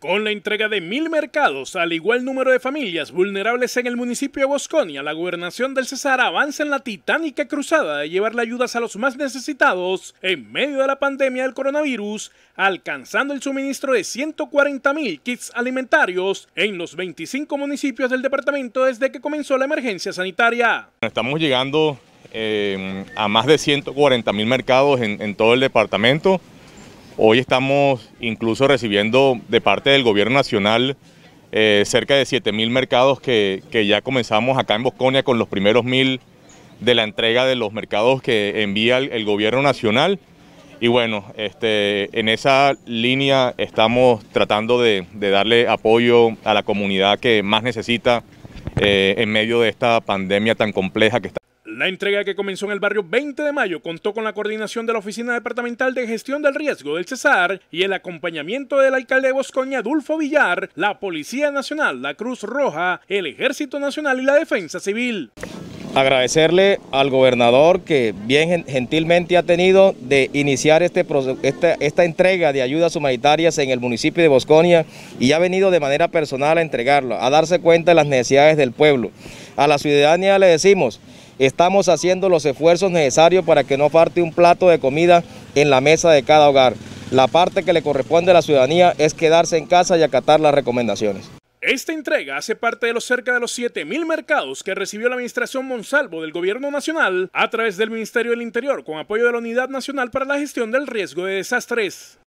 Con la entrega de mil mercados al igual número de familias vulnerables en el municipio de Bosconia, la gobernación del Cesar avanza en la titánica cruzada de llevarle ayudas a los más necesitados en medio de la pandemia del coronavirus, alcanzando el suministro de 140 mil kits alimentarios en los 25 municipios del departamento desde que comenzó la emergencia sanitaria. Estamos llegando eh, a más de 140 mil mercados en todo el departamento. Hoy estamos incluso recibiendo de parte del gobierno nacional eh, cerca de 7.000 mercados que, ya comenzamos acá en Bosconia con los primeros mil de la entrega de los mercados que envía el, gobierno nacional. Y bueno, este, en esa línea estamos tratando de, darle apoyo a la comunidad que más necesita eh, en medio de esta pandemia tan compleja que está. La entrega que comenzó en el barrio 20 de mayo contó con la coordinación de la Oficina Departamental de Gestión del Riesgo del Cesar y el acompañamiento del alcalde de Boscoña, Adulfo Villar, la Policía Nacional, la Cruz Roja, el Ejército Nacional y la Defensa Civil. Agradecerle al gobernador que bien gentilmente ha tenido de iniciar este, esta, esta entrega de ayudas humanitarias en el municipio de Bosconia y ha venido de manera personal a entregarlo, a darse cuenta de las necesidades del pueblo. A la ciudadanía le decimos, Estamos haciendo los esfuerzos necesarios para que no parte un plato de comida en la mesa de cada hogar. La parte que le corresponde a la ciudadanía es quedarse en casa y acatar las recomendaciones. Esta entrega hace parte de los cerca de los 7.000 mercados que recibió la Administración Monsalvo del Gobierno Nacional a través del Ministerio del Interior con apoyo de la Unidad Nacional para la Gestión del Riesgo de Desastres.